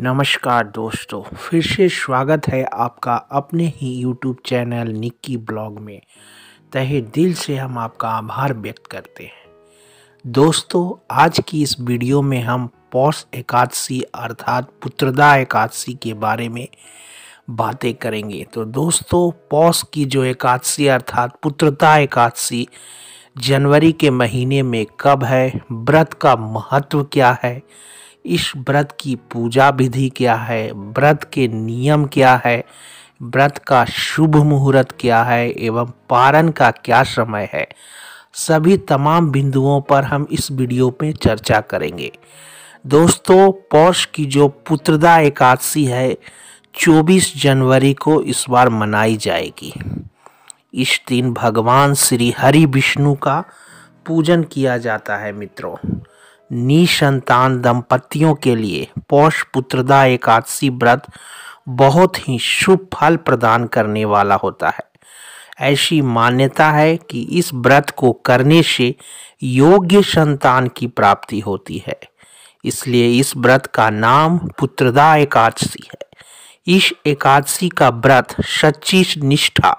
नमस्कार दोस्तों फिर से स्वागत है आपका अपने ही यूट्यूब चैनल निक्की ब्लॉग में तहे दिल से हम आपका आभार व्यक्त करते हैं दोस्तों आज की इस वीडियो में हम पौष एकादशी अर्थात पुत्रदा एकादशी के बारे में बातें करेंगे तो दोस्तों पौष की जो एकादशी अर्थात पुत्रता एकादशी जनवरी के महीने में कब है व्रत का महत्व क्या है इस व्रत की पूजा विधि क्या है व्रत के नियम क्या है व्रत का शुभ मुहूर्त क्या है एवं पारण का क्या समय है सभी तमाम बिंदुओं पर हम इस वीडियो में चर्चा करेंगे दोस्तों पौष की जो पुत्रदा एकादशी है 24 जनवरी को इस बार मनाई जाएगी इस दिन भगवान श्री हरि विष्णु का पूजन किया जाता है मित्रों निसंतान दंपतियों के लिए पौष पुत्रदा एकादशी व्रत बहुत ही शुभ फल प्रदान करने वाला होता है ऐसी मान्यता है कि इस व्रत को करने से योग्य संतान की प्राप्ति होती है इसलिए इस व्रत का नाम पुत्रदा एकादशी है इस एकादशी का व्रत सच्ची निष्ठा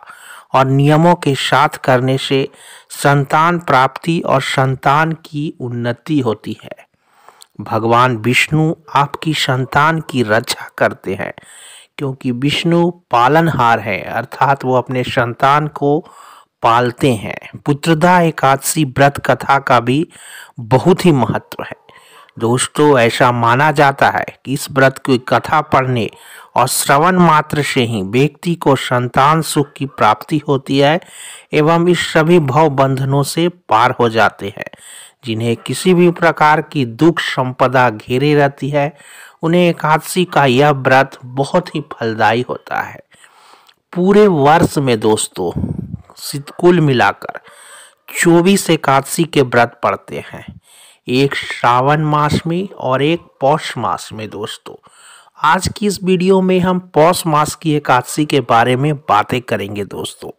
और नियमों के साथ करने से संतान प्राप्ति और संतान की उन्नति होती है भगवान विष्णु आपकी संतान की रक्षा करते हैं क्योंकि विष्णु पालनहार हैं अर्थात वो अपने संतान को पालते हैं पुत्रदा एकादशी व्रत कथा का भी बहुत ही महत्व है दोस्तों ऐसा माना जाता है कि इस व्रत की कथा पढ़ने और श्रवण मात्र से ही व्यक्ति को संतान सुख की प्राप्ति होती है एवं इस सभी भव बंधनों से पार हो जाते हैं जिन्हें किसी भी प्रकार की दुख संपदा घेरे रहती है उन्हें एकादशी का यह व्रत बहुत ही फलदायी होता है पूरे वर्ष में दोस्तों सितकुल मिलाकर चौबीस एकादशी के व्रत पड़ते हैं एक श्रावण मास में और एक पौष मास में दोस्तों आज की इस वीडियो में हम पौष मास की एकादशी के बारे में बातें करेंगे दोस्तों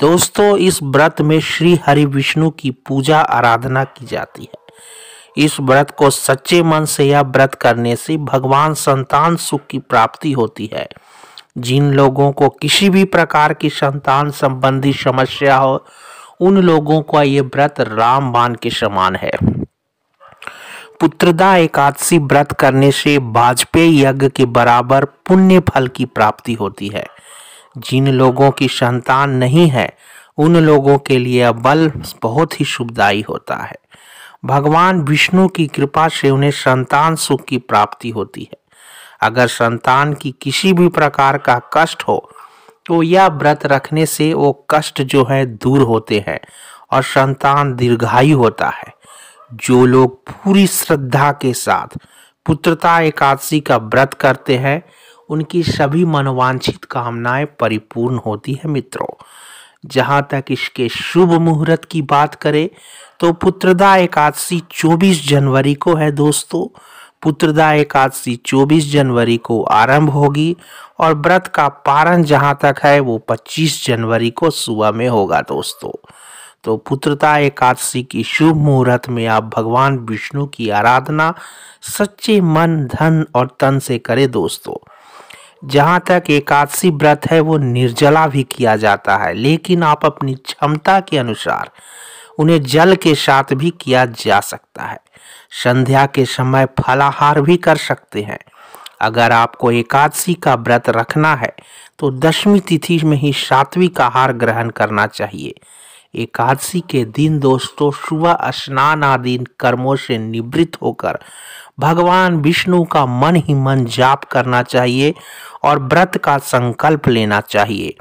दोस्तों इस व्रत में श्री हरि विष्णु की पूजा आराधना की जाती है इस व्रत को सच्चे मन से यह व्रत करने से भगवान संतान सुख की प्राप्ति होती है जिन लोगों को किसी भी प्रकार की संतान संबंधी समस्या हो उन लोगों का ये व्रत रामबाण के समान है पुत्रदा एकादशी व्रत करने से वाजपेयी यज्ञ के बराबर पुण्य फल की प्राप्ति होती है जिन लोगों की संतान नहीं है उन लोगों के लिए बल बहुत ही शुभदायी होता है भगवान विष्णु की कृपा से उन्हें संतान सुख की प्राप्ति होती है अगर संतान की किसी भी प्रकार का कष्ट हो तो यह व्रत रखने से वो कष्ट जो है दूर होते हैं और संतान दीर्घायु होता है जो लोग पूरी श्रद्धा के साथ पुत्रता एकादशी का व्रत करते हैं उनकी सभी मनोवांछित कामनाएं परिपूर्ण होती है मित्रों जहां तक इसके शुभ मुहूर्त की बात करें तो पुत्रदा एकादशी 24 जनवरी को है दोस्तों पुत्रदा एकादशी 24 जनवरी को आरंभ होगी और व्रत का पारण जहां तक है वो 25 जनवरी को सुबह में होगा दोस्तों तो पुत्रता एकादशी की शुभ मुहूर्त में आप भगवान विष्णु की आराधना सच्चे मन धन और तन से करें दोस्तों जहाँ तक एकादशी व्रत है वो निर्जला भी किया जाता है लेकिन आप अपनी क्षमता के अनुसार उन्हें जल के साथ भी किया जा सकता है संध्या के समय फलाहार भी कर सकते हैं अगर आपको एकादशी का व्रत रखना है तो दसवीं तिथि में ही सात्विक आहार ग्रहण करना चाहिए एकादशी के दिन दोस्तों सुबह स्नान आदि कर्मों से निवृत्त होकर भगवान विष्णु का मन ही मन जाप करना चाहिए और व्रत का संकल्प लेना चाहिए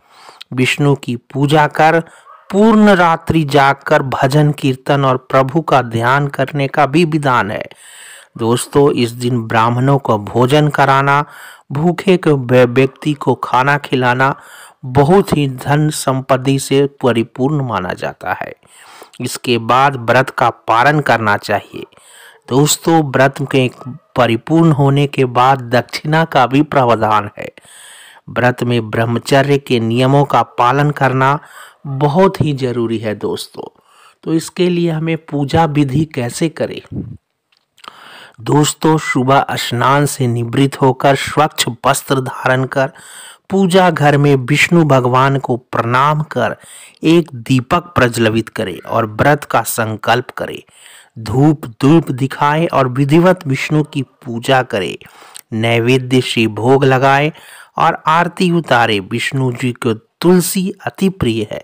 विष्णु की पूजा कर पूर्ण रात्रि जागकर भजन कीर्तन और प्रभु का ध्यान करने का भी विधान है दोस्तों इस दिन ब्राह्मणों को भोजन कराना भूखे के व्यक्ति को खाना खिलाना बहुत ही धन संपत्ति से परिपूर्ण माना जाता है इसके बाद व्रत का पालन करना चाहिए दोस्तों व्रत के परिपूर्ण होने के बाद दक्षिणा का भी प्रावधान है व्रत में ब्रह्मचर्य के नियमों का पालन करना बहुत ही जरूरी है दोस्तों तो इसके लिए हमें पूजा विधि कैसे करें दोस्तों सुबह स्नान से निवृत्त होकर स्वच्छ वस्त्र धारण कर पूजा घर में विष्णु भगवान को प्रणाम कर एक दीपक प्रज्वलित करे और व्रत का संकल्प करे धूप धूप दिखाए और विधिवत विष्णु की पूजा करे नैवेद्य से भोग लगाए और आरती उतारे विष्णु जी को तुलसी अति प्रिय है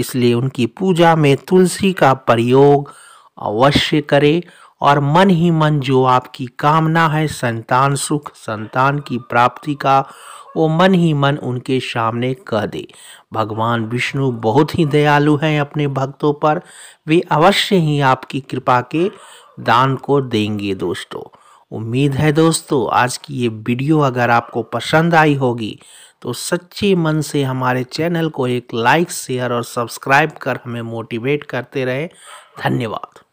इसलिए उनकी पूजा में तुलसी का प्रयोग अवश्य करें और मन ही मन जो आपकी कामना है संतान सुख संतान की प्राप्ति का वो मन ही मन उनके सामने कह दे भगवान विष्णु बहुत ही दयालु हैं अपने भक्तों पर वे अवश्य ही आपकी कृपा के दान को देंगे दोस्तों उम्मीद है दोस्तों आज की ये वीडियो अगर आपको पसंद आई होगी तो सच्चे मन से हमारे चैनल को एक लाइक शेयर और सब्सक्राइब कर हमें मोटिवेट करते रहे धन्यवाद